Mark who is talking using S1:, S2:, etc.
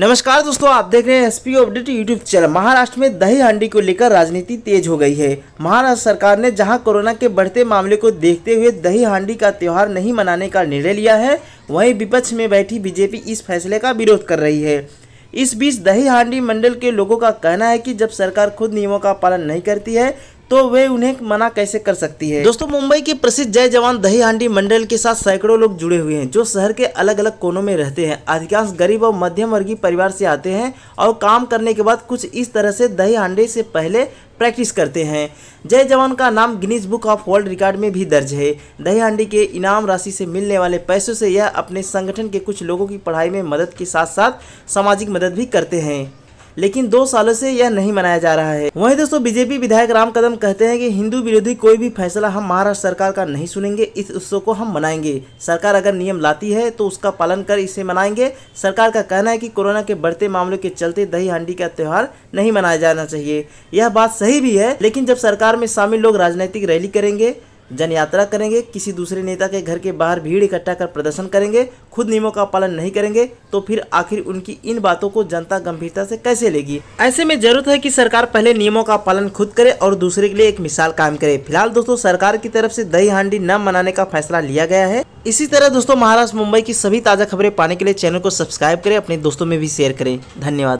S1: नमस्कार दोस्तों आप देख रहे हैं S P update YouTube channel Maharashtra में दही हांडी को लेकर राजनीति तेज हो गई है महाराष्ट्र सरकार ने जहां कोरोना के बढ़ते मामले को देखते हुए दही हांडी का त्यौहार नहीं मनाने का निर्णय लिया है वहीं विपक्ष में बैठी बीजेपी इस फैसले का विरोध कर रही है इस बीच दही हांडी मंडल के लोगों का कहना है कि जब सरकार खुद नियमों का पालन नहीं करती है तो वे उन्हें मना कैसे कर सकती है दोस्तों मुंबई के प्रसिद्ध जय जवान दही हांडी मंडल के साथ सैकड़ों लोग जुड़े हुए हैं जो शहर के अलग अलग कोनों में रहते हैं अधिकांश गरीब और मध्यम वर्गीय परिवार से आते हैं और काम करने के बाद कुछ इस तरह से दही हांडी से पहले प्रैक्टिस करते हैं जय जवान का नाम Guinness book of world record में भी दर्ज है दही हांडी के इनाम राशि से मिलने वाले पैसों से यह अपने संगठन के कुछ लोगों की पढ़ाई में मदद के साथ साथ सामाजिक मदद भी करते हैं लेकिन दो सालों से यह नहीं मनाया जा रहा है वहीं दोस्तों बीजेपी विधायक राम कदम कहते हैं कि हिंदू विरोधी कोई भी फैसला हम महाराष्ट्र सरकार का नहीं सुनेंगे इस उत्सव को हम मनाएंगे सरकार अगर नियम लाती है तो उसका पालन कर इसे मनाएंगे सरकार का कहना है कि कोरोना के बढ़ते मामलों के चलते दही हांडी का त्यौहार नहीं मनाया जाना चाहिए यह बात सही भी है लेकिन जब सरकार में शामिल लोग राजनीतिक रैली करेंगे जन यात्रा करेंगे किसी दूसरे नेता के घर के बाहर भीड़ इकट्ठा कर प्रदर्शन करेंगे खुद नियमों का पालन नहीं करेंगे तो फिर आखिर उनकी इन बातों को जनता गंभीरता से कैसे लेगी ऐसे में जरूरत है कि सरकार पहले नियमों का पालन खुद करे और दूसरे के लिए एक मिसाल कायम करे फिलहाल दोस्तों सरकार की तरफ से दही हांडी न मनाने का फैसला लिया गया है इसी तरह दोस्तों महाराष्ट्र मुंबई की सभी ताज़ा खबरें पाने के लिए चैनल को सब्सक्राइब करें अपने दोस्तों में भी शेयर करें धन्यवाद